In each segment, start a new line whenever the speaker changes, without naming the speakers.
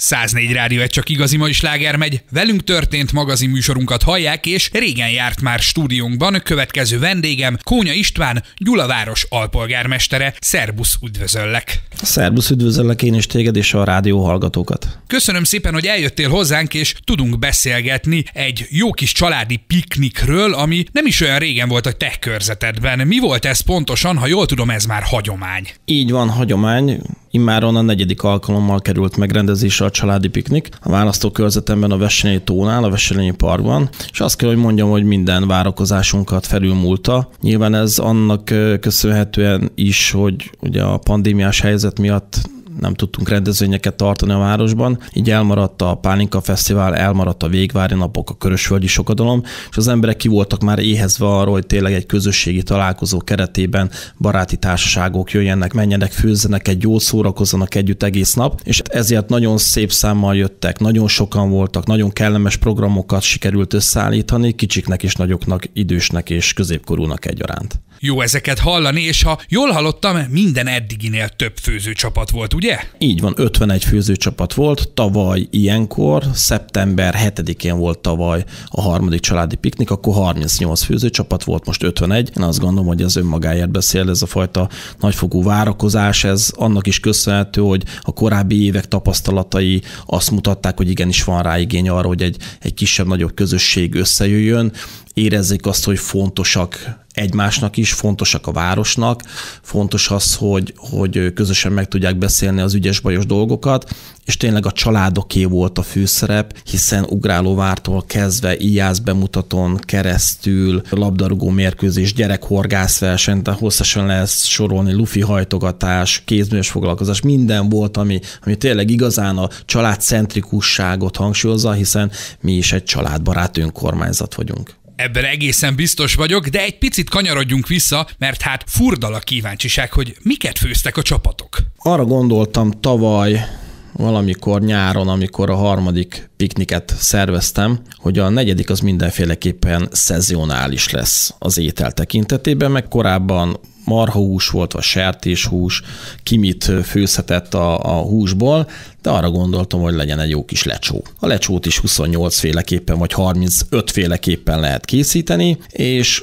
104 Rádió egy csak igazi is láger megy, velünk történt magazin műsorunkat hallják, és régen járt már stúdiónkban, következő vendégem Kónya István, Gyulaváros alpolgármestere. Szerbusz, üdvözöllek!
Szerbusz, üdvözöllek én is téged és a rádió hallgatókat.
Köszönöm szépen, hogy eljöttél hozzánk, és tudunk beszélgetni egy jó kis családi piknikről, ami nem is olyan régen volt a te körzetedben. Mi volt ez pontosan, ha jól tudom, ez már hagyomány?
Így van, hagyomány Imáron a negyedik alkalommal került megrendezésre a családi piknik a választókörzetemben a Veselényi tónál, a Veselényi parkban, és azt kell, hogy mondjam, hogy minden várakozásunkat felülmúlta. Nyilván ez annak köszönhetően is, hogy ugye a pandémiás helyzet miatt nem tudtunk rendezvényeket tartani a városban, így elmaradt a Pálinka Fesztivál, elmaradt a Végvári Napok, a Körösvölgyi Sokadalom, és az emberek ki voltak már éhezve arról, hogy tényleg egy közösségi találkozó keretében baráti társaságok jöjjenek, menjenek, főzzenek egy jó szórakozzanak együtt egész nap, és ezért nagyon szép számmal jöttek, nagyon sokan voltak, nagyon kellemes programokat sikerült összeállítani, kicsiknek és nagyoknak, idősnek és középkorúnak egyaránt.
Jó ezeket hallani, és ha jól hallottam, minden eddiginél több főzőcsapat volt, ugye?
Így van, 51 főzőcsapat volt. Tavaly ilyenkor, szeptember 7-én volt tavaly a harmadik családi piknik, akkor 38 főzőcsapat volt, most 51. Én azt gondolom, hogy ez önmagáért beszél, ez a fajta nagyfokú várakozás, ez annak is köszönhető, hogy a korábbi évek tapasztalatai azt mutatták, hogy igenis van rá igény arra, hogy egy, egy kisebb-nagyobb közösség összejöjjön, érezzék azt, hogy fontosak egymásnak is, fontosak a városnak, fontos az, hogy, hogy közösen meg tudják beszélni az ügyes-bajos dolgokat, és tényleg a családoké volt a főszerep, hiszen Ugrálóvártól kezdve ijász bemutatón keresztül labdarúgó mérkőzés, verseny, tehát hosszasan lesz sorolni, lufi hajtogatás, kézműves foglalkozás, minden volt, ami, ami tényleg igazán a családcentrikusságot hangsúlyozza, hiszen mi is egy családbarát önkormányzat vagyunk.
Ebben egészen biztos vagyok, de egy picit kanyarodjunk vissza, mert hát furdal a kíváncsiság, hogy miket főztek a csapatok.
Arra gondoltam tavaly, valamikor nyáron, amikor a harmadik pikniket szerveztem, hogy a negyedik az mindenféleképpen szezionális lesz az étel tekintetében, meg korábban marhahús volt, vagy sertéshús, ki mit főzhetett a, a húsból, de arra gondoltam, hogy legyen egy jó kis lecsó. A lecsót is 28 féleképpen, vagy 35 féleképpen lehet készíteni, és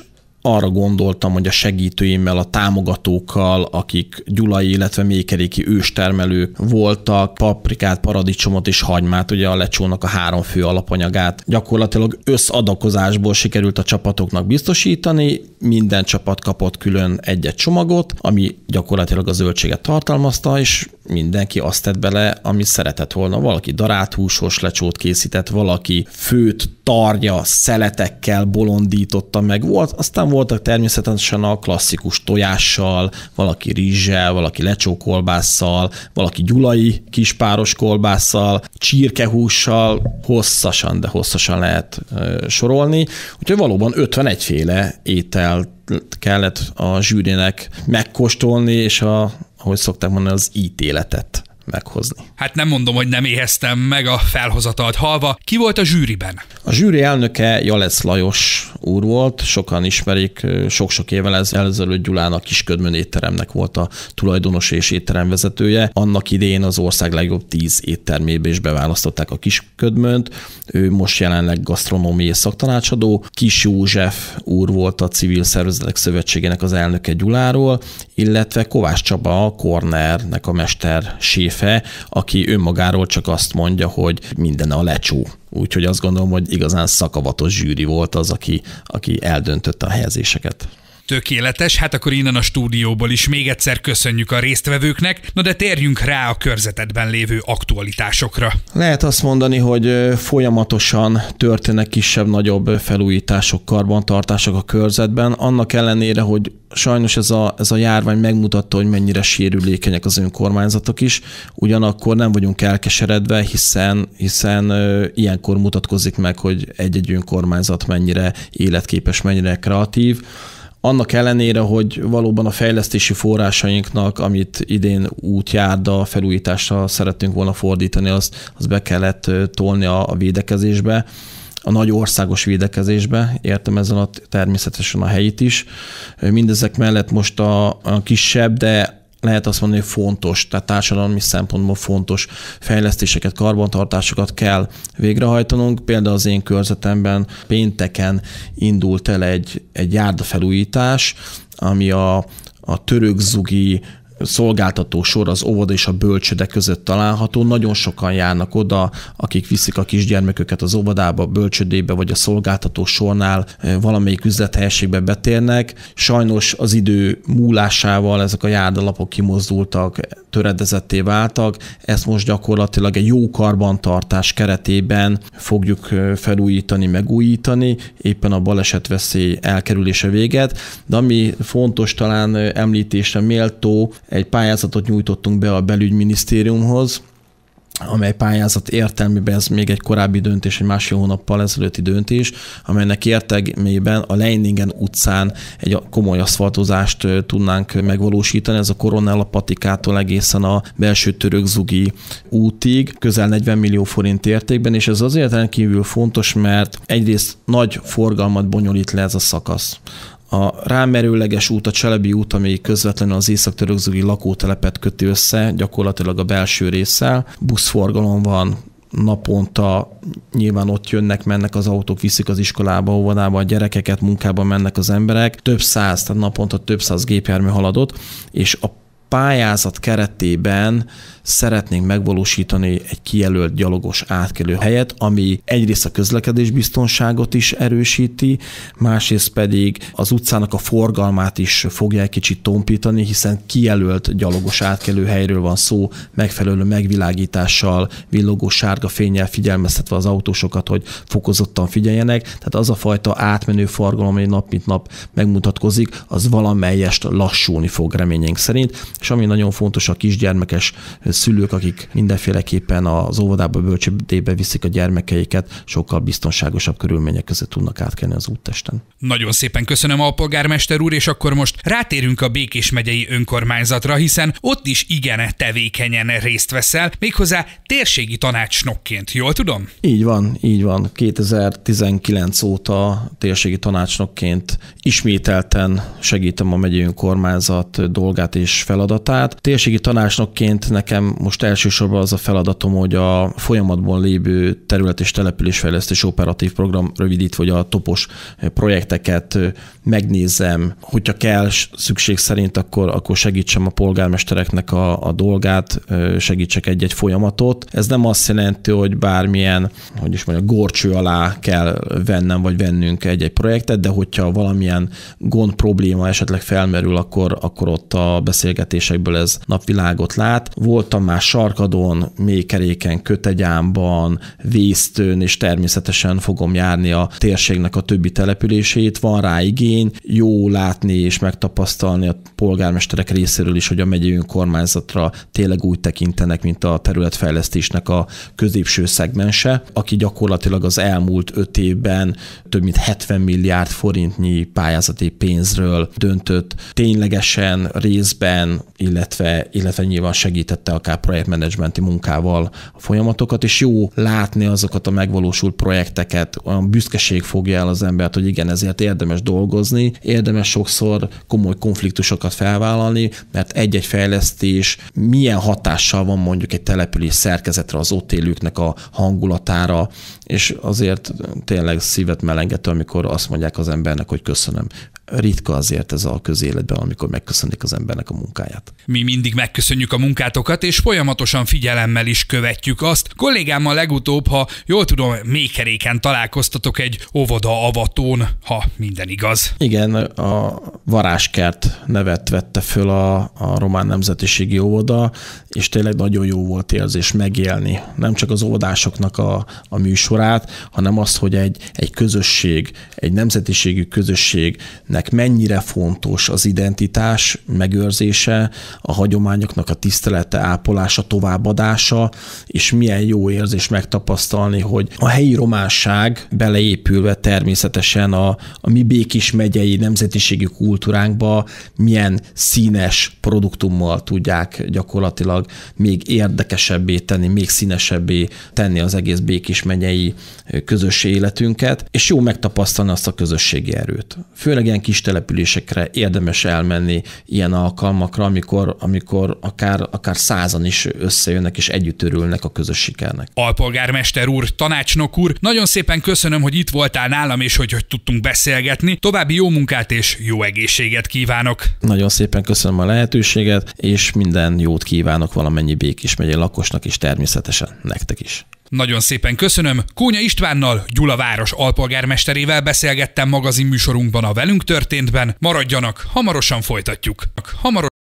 arra gondoltam, hogy a segítőimmel, a támogatókkal, akik gyulai, illetve mékeréki őstermelők voltak, paprikát, paradicsomot és hagymát, ugye a lecsónak a három fő alapanyagát gyakorlatilag összadakozásból sikerült a csapatoknak biztosítani, minden csapat kapott külön egyet csomagot, ami gyakorlatilag a zöldséget tartalmazta, és mindenki azt tett bele, ami szeretett volna. Valaki darált húsos lecsót készített, valaki főt, tarja, szeletekkel bolondította meg, volt, aztán volt voltak természetesen a klasszikus tojással, valaki rizssel, valaki lecsókolbásszal, valaki gyulai kispáros kolbásszal, csirkehússal, hosszasan, de hosszasan lehet sorolni. Úgyhogy valóban 51 féle ételt kellett a zsűrinek megkóstolni, és a, ahogy szokták mondani, az ítéletet meghozni.
Hát nem mondom, hogy nem éheztem meg a felhozatalt halva. Ki volt a zsűriben?
A zsűri elnöke Jalec Lajos úr volt, sokan ismerik, sok-sok évvel ezelőtt Gyulának Kisködmön étteremnek volt a tulajdonos és étteremvezetője. Annak idén az ország legjobb tíz éttermébe is beválasztották a Kisködmönt. Ő most jelenleg gasztronómiai szaktanácsadó. Kis József úr volt a Civil Szervezetek Szövetségének az elnöke Gyuláról, illetve Kovács Csaba a Kornernek a mester séf tréfe, aki önmagáról csak azt mondja, hogy minden a lecsó. Úgyhogy azt gondolom, hogy igazán szakavatos zsűri volt az, aki, aki eldöntötte a helyezéseket.
Tökéletes, hát akkor innen a stúdióból is még egyszer köszönjük a résztvevőknek, na de térjünk rá a körzetedben lévő aktualitásokra.
Lehet azt mondani, hogy folyamatosan történnek kisebb-nagyobb felújítások, karbantartások a körzetben, annak ellenére, hogy sajnos ez a, ez a járvány megmutatta, hogy mennyire sérülékenyek az önkormányzatok is, ugyanakkor nem vagyunk elkeseredve, hiszen, hiszen ilyenkor mutatkozik meg, hogy egy-egy önkormányzat mennyire életképes, mennyire kreatív annak ellenére, hogy valóban a fejlesztési forrásainknak, amit idén útjárda felújításra szerettünk volna fordítani, azt, az be kellett tolni a, a védekezésbe, a nagy országos védekezésbe, értem ezen a természetesen a helyit is. Mindezek mellett most a, a kisebb, de lehet azt mondani, hogy fontos, tehát társadalmi szempontból fontos fejlesztéseket, karbantartásokat kell végrehajtanunk. Például az én körzetemben pénteken indult el egy, egy járdafelújítás, ami a, a török zugi szolgáltató sor az óvoda és a bölcsöde között található. Nagyon sokan járnak oda, akik viszik a kisgyermeköket az óvodába, a bölcsödébe vagy a szolgáltató sornál eh, valamelyik üzlethelyiségbe betérnek. Sajnos az idő múlásával ezek a járdalapok kimozdultak, töredezetté váltak. Ezt most gyakorlatilag egy jó karbantartás keretében fogjuk eh, felújítani, megújítani, éppen a balesetveszély elkerülése véget. De ami fontos talán eh, említésre méltó, egy pályázatot nyújtottunk be a belügyminisztériumhoz, amely pályázat értelmében ez még egy korábbi döntés, egy másfél hónappal ezelőtti döntés, amelynek értelmében a Leiningen utcán egy komoly aszfaltozást tudnánk megvalósítani, ez a Koronella Patikától egészen a belső zugi útig, közel 40 millió forint értékben, és ez azért rendkívül fontos, mert egyrészt nagy forgalmat bonyolít le ez a szakasz a rámerőleges út, a Cselebi út, amelyik közvetlenül az észak-törökzugi lakótelepet köti össze, gyakorlatilag a belső résszel. Buszforgalom van, naponta nyilván ott jönnek, mennek az autók, viszik az iskolába, óvodába a gyerekeket, munkába mennek az emberek. Több száz, tehát naponta több száz gépjármű haladott, és a pályázat keretében szeretnénk megvalósítani egy kijelölt gyalogos átkelő helyet, ami egyrészt a közlekedés biztonságot is erősíti, másrészt pedig az utcának a forgalmát is fogja egy kicsit tompítani, hiszen kijelölt gyalogos átkelő helyről van szó, megfelelő megvilágítással, villogó sárga fényel figyelmeztetve az autósokat, hogy fokozottan figyeljenek. Tehát az a fajta átmenő forgalom, ami nap mint nap megmutatkozik, az valamelyest lassulni fog reményénk szerint. És ami nagyon fontos a kisgyermekes szülők, akik mindenféleképpen az óvodába, bölcsődébe viszik a gyermekeiket, sokkal biztonságosabb körülmények között tudnak átkelni az úttesten.
Nagyon szépen köszönöm a polgármester úr, és akkor most rátérünk a Békés megyei önkormányzatra, hiszen ott is igen tevékenyen részt veszel, méghozzá térségi tanácsnokként, jól tudom?
Így van, így van. 2019 óta térségi tanácsnokként ismételten segítem a megyei önkormányzat dolgát és feladatát. Térségi tanácsnokként nekem most elsősorban az a feladatom, hogy a folyamatban lévő terület és településfejlesztés operatív program rövidít, vagy a topos projekteket megnézem, hogyha kell szükség szerint, akkor, akkor segítsem a polgármestereknek a, a dolgát, segítsek egy-egy folyamatot. Ez nem azt jelenti, hogy bármilyen, hogy is mondjam, gorcső alá kell vennem, vagy vennünk egy-egy projektet, de hogyha valamilyen gond, probléma esetleg felmerül, akkor, akkor ott a beszélgetésekből ez napvilágot lát. Volt jártam már sarkadon, mélykeréken, kötegyámban, vésztőn, és természetesen fogom járni a térségnek a többi települését. Van rá igény, jó látni és megtapasztalni a polgármesterek részéről is, hogy a megyei önkormányzatra tényleg úgy tekintenek, mint a területfejlesztésnek a középső szegmense, aki gyakorlatilag az elmúlt öt évben több mint 70 milliárd forintnyi pályázati pénzről döntött ténylegesen részben, illetve, illetve nyilván segítette a akár projektmenedzsmenti munkával a folyamatokat, és jó látni azokat a megvalósult projekteket, olyan büszkeség fogja el az embert, hogy igen, ezért érdemes dolgozni, érdemes sokszor komoly konfliktusokat felvállalni, mert egy-egy fejlesztés milyen hatással van mondjuk egy település szerkezetre, az ott élőknek a hangulatára, és azért tényleg szívet melengető, amikor azt mondják az embernek, hogy köszönöm ritka azért ez a közéletben, amikor megköszönik az embernek a munkáját.
Mi mindig megköszönjük a munkátokat, és folyamatosan figyelemmel is követjük azt. Kollégámmal legutóbb, ha jól tudom, mékeréken találkoztatok egy óvoda avatón, ha minden
igaz. Igen, a Varáskert nevet vette föl a, a román nemzetiségi óvoda, és tényleg nagyon jó volt érzés megélni nem csak az óvodásoknak a, a műsorát, hanem azt, hogy egy, egy közösség, egy nemzetiségű közösség egyénnek mennyire fontos az identitás megőrzése, a hagyományoknak a tisztelete, ápolása, továbbadása, és milyen jó érzés megtapasztalni, hogy a helyi románság beleépülve természetesen a, a mi békés megyei nemzetiségi kultúránkba milyen színes produktummal tudják gyakorlatilag még érdekesebbé tenni, még színesebbé tenni az egész békés megyei közös életünket, és jó megtapasztalni azt a közösségi erőt. Főleg ilyen kis településekre érdemes elmenni ilyen alkalmakra, amikor, amikor akár, akár százan is összejönnek és együtt örülnek a közös sikernek.
Alpolgármester úr, tanácsnok úr, nagyon szépen köszönöm, hogy itt voltál nálam, és hogy, hogy tudtunk beszélgetni. További jó munkát és jó egészséget kívánok!
Nagyon szépen köszönöm a lehetőséget, és minden jót kívánok valamennyi Békés megyei lakosnak, is természetesen nektek is.
Nagyon szépen köszönöm. Kónya Istvánnal, Gyula város alpolgármesterével beszélgettem magazin műsorunkban a velünk történtben. Maradjanak, hamarosan folytatjuk. Hamarosan